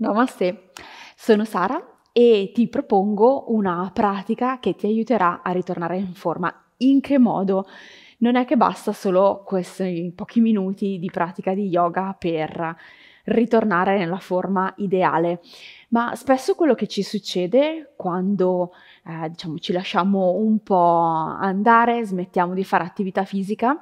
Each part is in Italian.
Namaste, sono Sara e ti propongo una pratica che ti aiuterà a ritornare in forma. In che modo? Non è che basta solo questi pochi minuti di pratica di yoga per ritornare nella forma ideale, ma spesso quello che ci succede quando eh, diciamo, ci lasciamo un po' andare, smettiamo di fare attività fisica,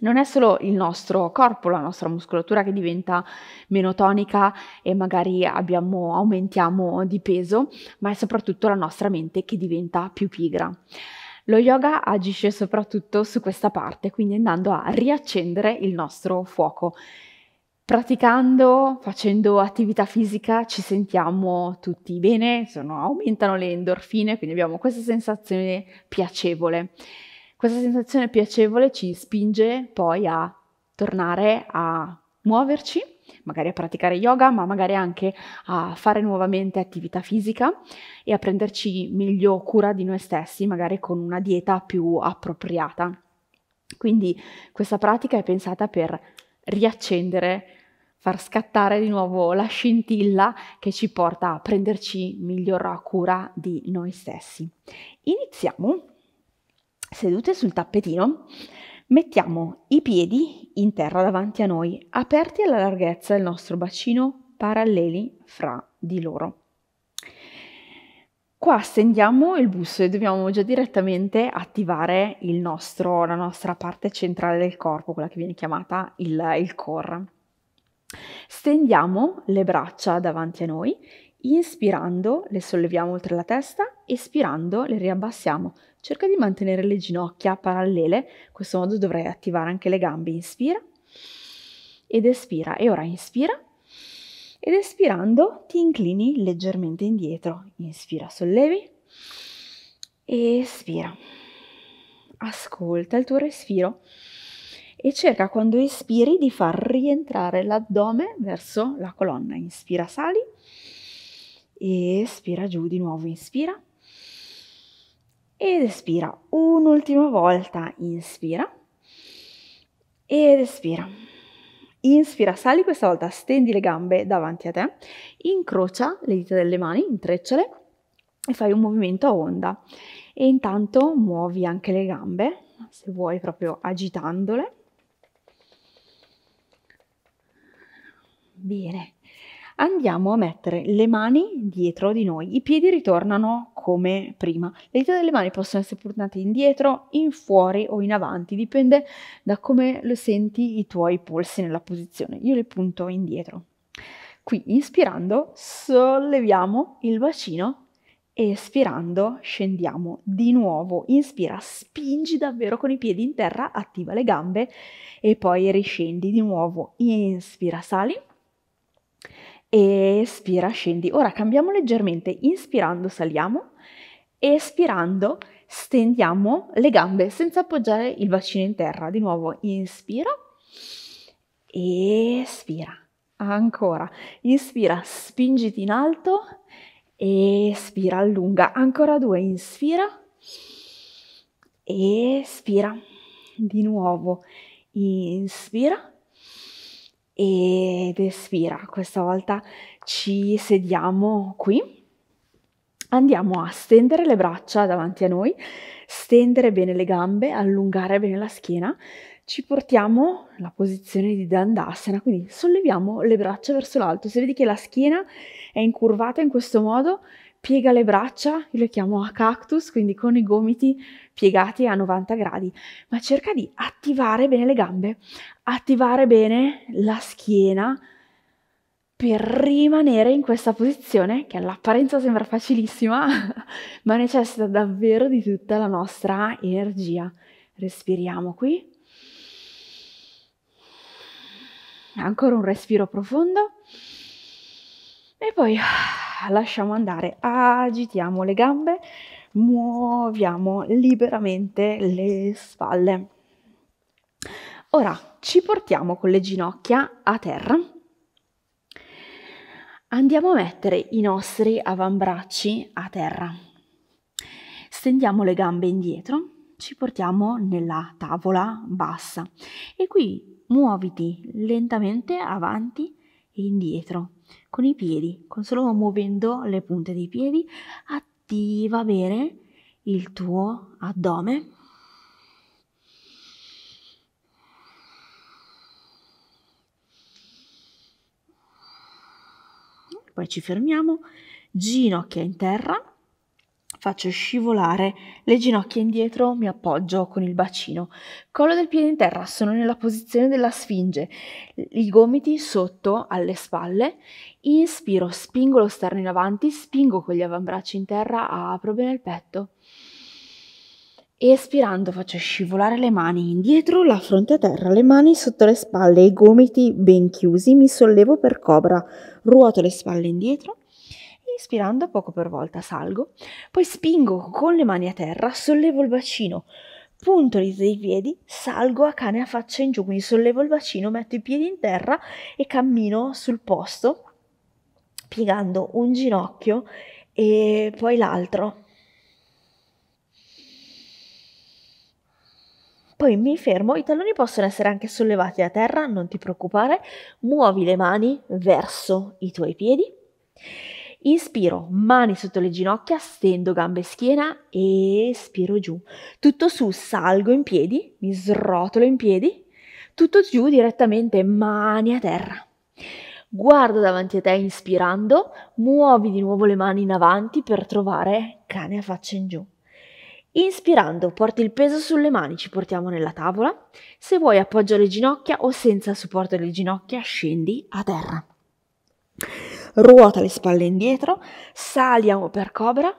non è solo il nostro corpo, la nostra muscolatura che diventa meno tonica e magari abbiamo, aumentiamo di peso, ma è soprattutto la nostra mente che diventa più pigra. Lo yoga agisce soprattutto su questa parte, quindi andando a riaccendere il nostro fuoco. Praticando, facendo attività fisica ci sentiamo tutti bene, sono, aumentano le endorfine, quindi abbiamo questa sensazione piacevole. Questa sensazione piacevole ci spinge poi a tornare a muoverci, magari a praticare yoga, ma magari anche a fare nuovamente attività fisica e a prenderci meglio cura di noi stessi, magari con una dieta più appropriata. Quindi questa pratica è pensata per riaccendere, far scattare di nuovo la scintilla che ci porta a prenderci miglior cura di noi stessi. Iniziamo sedute sul tappetino, mettiamo i piedi in terra davanti a noi, aperti alla larghezza del nostro bacino, paralleli fra di loro. Qua stendiamo il busto e dobbiamo già direttamente attivare nostro, la nostra parte centrale del corpo, quella che viene chiamata il, il core. Stendiamo le braccia davanti a noi Inspirando le solleviamo oltre la testa, espirando le riabbassiamo. Cerca di mantenere le ginocchia parallele, in questo modo dovrai attivare anche le gambe. Inspira ed espira. E ora inspira ed espirando ti inclini leggermente indietro. Inspira, sollevi, espira. Ascolta il tuo respiro e cerca quando espiri di far rientrare l'addome verso la colonna. Inspira, sali e espira giù di nuovo, inspira ed espira. Un'ultima volta, inspira ed espira. Inspira, sali questa volta, stendi le gambe davanti a te, incrocia le dita delle mani, intrecciale e fai un movimento a onda. E intanto muovi anche le gambe, se vuoi proprio agitandole. Bene, andiamo a mettere le mani dietro di noi. I piedi ritornano come prima. Le dita delle mani possono essere puntate indietro, in fuori o in avanti, dipende da come lo senti i tuoi polsi nella posizione. Io le punto indietro. Qui inspirando solleviamo il bacino espirando scendiamo di nuovo. Inspira, spingi davvero con i piedi in terra, attiva le gambe e poi riscendi di nuovo. Inspira, sali espira, scendi. Ora cambiamo leggermente, inspirando saliamo, espirando stendiamo le gambe senza appoggiare il bacino in terra. Di nuovo, inspira, espira, ancora, inspira, spingiti in alto, espira, allunga, ancora due, inspira, espira, di nuovo, inspira, ed espira. Questa volta ci sediamo qui. Andiamo a stendere le braccia davanti a noi, stendere bene le gambe, allungare bene la schiena. Ci portiamo alla posizione di Dandasana, quindi solleviamo le braccia verso l'alto. Se vedi che la schiena è incurvata in questo modo, piega le braccia, io le chiamo a cactus, quindi con i gomiti piegati a 90 gradi, ma cerca di attivare bene le gambe, attivare bene la schiena per rimanere in questa posizione che all'apparenza sembra facilissima, ma necessita davvero di tutta la nostra energia. Respiriamo qui. Ancora un respiro profondo. E poi lasciamo andare, agitiamo le gambe, muoviamo liberamente le spalle. Ora ci portiamo con le ginocchia a terra. Andiamo a mettere i nostri avambracci a terra. Stendiamo le gambe indietro, ci portiamo nella tavola bassa e qui muoviti lentamente avanti e indietro con i piedi, con solo muovendo le punte dei piedi, attiva bene il tuo addome poi ci fermiamo, ginocchia in terra, faccio scivolare le ginocchia indietro, mi appoggio con il bacino, collo del piede in terra, sono nella posizione della sfinge, i gomiti sotto alle spalle, inspiro, spingo lo sterno in avanti, spingo con gli avambracci in terra, apro bene il petto e espirando faccio scivolare le mani indietro, la fronte a terra, le mani sotto le spalle, i gomiti ben chiusi, mi sollevo per cobra, ruoto le spalle indietro, inspirando poco per volta salgo, poi spingo con le mani a terra, sollevo il bacino, punto i dei piedi, salgo a cane a faccia in giù, quindi sollevo il bacino, metto i piedi in terra e cammino sul posto, piegando un ginocchio e poi l'altro Poi mi fermo, i talloni possono essere anche sollevati da terra, non ti preoccupare. Muovi le mani verso i tuoi piedi. Inspiro, mani sotto le ginocchia, stendo gambe e schiena, espiro giù. Tutto su, salgo in piedi, mi srotolo in piedi, tutto giù direttamente, mani a terra. Guardo davanti a te inspirando, muovi di nuovo le mani in avanti per trovare cane a faccia in giù. Inspirando, porti il peso sulle mani, ci portiamo nella tavola. Se vuoi appoggio le ginocchia o senza supporto delle ginocchia scendi a terra. Ruota le spalle indietro, saliamo per cobra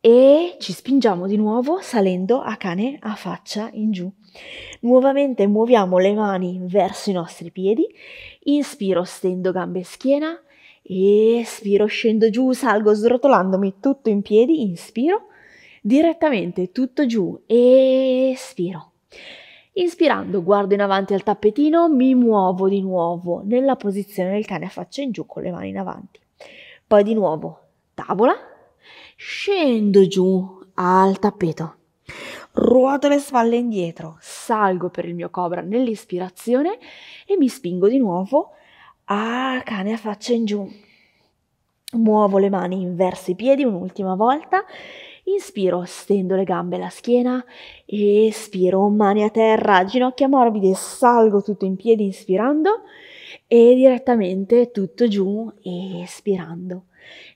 e ci spingiamo di nuovo salendo a cane a faccia in giù. Nuovamente muoviamo le mani verso i nostri piedi, inspiro stendo gambe e schiena, espiro scendo giù, salgo srotolandomi tutto in piedi, inspiro direttamente tutto giù, e espiro. Inspirando, guardo in avanti al tappetino, mi muovo di nuovo nella posizione del cane a faccia in giù con le mani in avanti. Poi di nuovo, tavola, scendo giù al tappeto. Ruoto le spalle indietro, salgo per il mio cobra nell'ispirazione e mi spingo di nuovo a cane a faccia in giù. Muovo le mani verso i piedi un'ultima volta Inspiro, stendo le gambe e la schiena, espiro, mani a terra, ginocchia morbide, salgo tutto in piedi inspirando e direttamente tutto giù, espirando.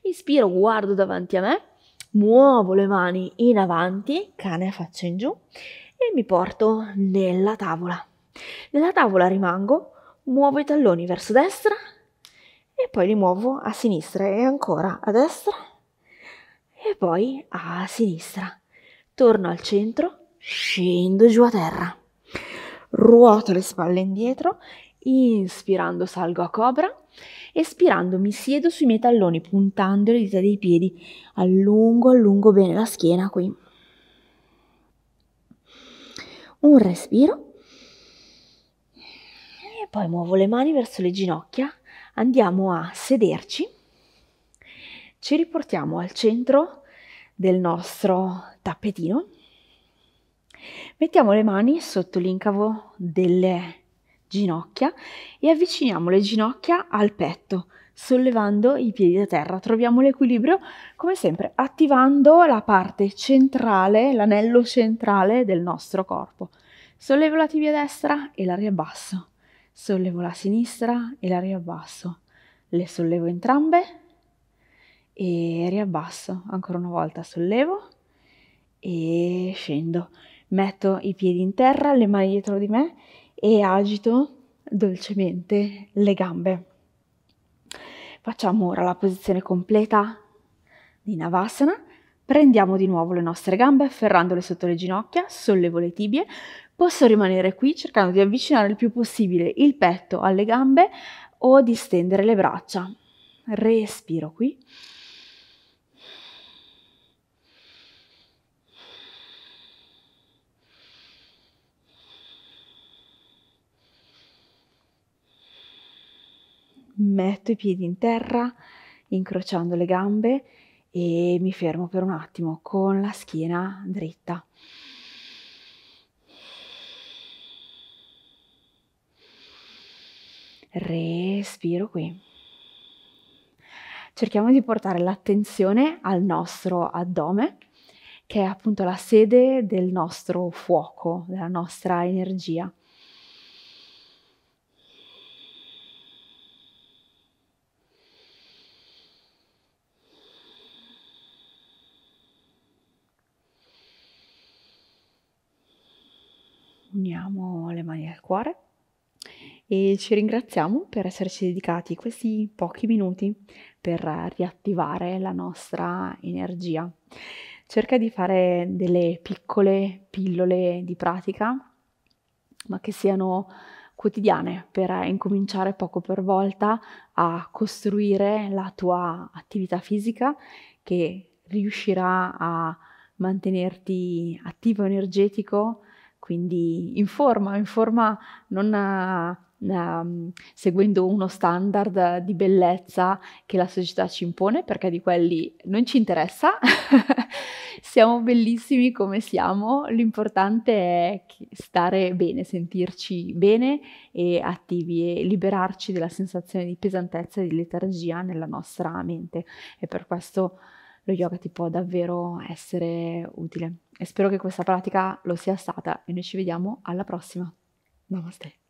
Inspiro, guardo davanti a me, muovo le mani in avanti, cane a faccia in giù e mi porto nella tavola. Nella tavola rimango, muovo i talloni verso destra e poi li muovo a sinistra e ancora a destra e poi a sinistra. Torno al centro, scendo giù a terra. Ruoto le spalle indietro, inspirando salgo a cobra, espirando mi siedo sui miei talloni puntando le dita dei piedi, allungo, allungo bene la schiena qui. Un respiro e poi muovo le mani verso le ginocchia, andiamo a sederci ci riportiamo al centro del nostro tappetino, mettiamo le mani sotto l'incavo delle ginocchia e avviciniamo le ginocchia al petto, sollevando i piedi da terra. Troviamo l'equilibrio, come sempre, attivando la parte centrale, l'anello centrale del nostro corpo. Sollevo la tibia destra e la riabbasso. Sollevo la sinistra e la riabbasso. Le sollevo entrambe e riabbasso ancora una volta, sollevo e scendo. Metto i piedi in terra, le mani dietro di me e agito dolcemente le gambe. Facciamo ora la posizione completa di Navasana. Prendiamo di nuovo le nostre gambe afferrandole sotto le ginocchia, sollevo le tibie. Posso rimanere qui cercando di avvicinare il più possibile il petto alle gambe o di stendere le braccia. Respiro qui metto i piedi in terra, incrociando le gambe e mi fermo per un attimo con la schiena dritta. Respiro qui. Cerchiamo di portare l'attenzione al nostro addome, che è appunto la sede del nostro fuoco, della nostra energia. uniamo le mani al cuore e ci ringraziamo per esserci dedicati questi pochi minuti per riattivare la nostra energia. Cerca di fare delle piccole pillole di pratica, ma che siano quotidiane per incominciare poco per volta a costruire la tua attività fisica che riuscirà a mantenerti attivo energetico quindi in forma, in forma non um, seguendo uno standard di bellezza che la società ci impone, perché di quelli non ci interessa, siamo bellissimi come siamo, l'importante è stare bene, sentirci bene e attivi e liberarci della sensazione di pesantezza e di letargia nella nostra mente. E per questo lo yoga ti può davvero essere utile e spero che questa pratica lo sia stata e noi ci vediamo alla prossima. Namaste.